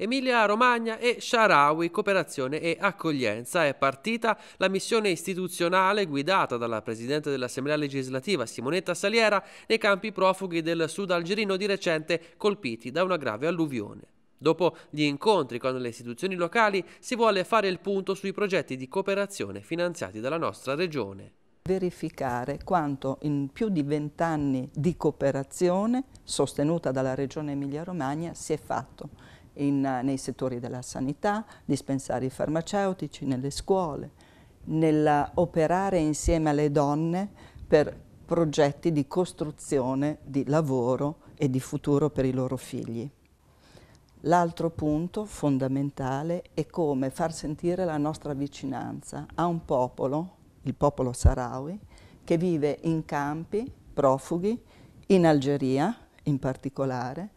Emilia-Romagna e Sharawi, cooperazione e accoglienza. È partita la missione istituzionale guidata dalla Presidente dell'Assemblea legislativa Simonetta Saliera nei campi profughi del sud algerino di recente colpiti da una grave alluvione. Dopo gli incontri con le istituzioni locali si vuole fare il punto sui progetti di cooperazione finanziati dalla nostra regione. Verificare quanto in più di vent'anni di cooperazione sostenuta dalla Regione Emilia-Romagna si è fatto in, eh, nei settori della sanità, dispensari farmaceutici, nelle scuole, nell'operare insieme alle donne per progetti di costruzione di lavoro e di futuro per i loro figli. L'altro punto fondamentale è come far sentire la nostra vicinanza a un popolo, il popolo Sahrawi, che vive in campi, profughi, in Algeria in particolare,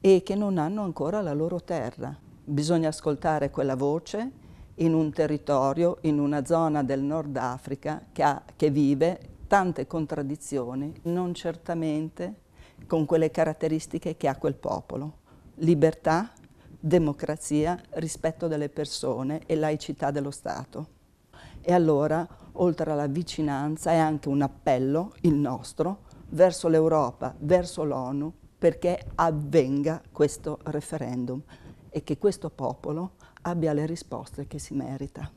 e che non hanno ancora la loro terra. Bisogna ascoltare quella voce in un territorio, in una zona del Nord Africa che, ha, che vive tante contraddizioni, non certamente con quelle caratteristiche che ha quel popolo. Libertà, democrazia, rispetto delle persone e laicità dello Stato. E allora, oltre alla vicinanza, è anche un appello, il nostro, verso l'Europa, verso l'ONU, perché avvenga questo referendum e che questo popolo abbia le risposte che si merita.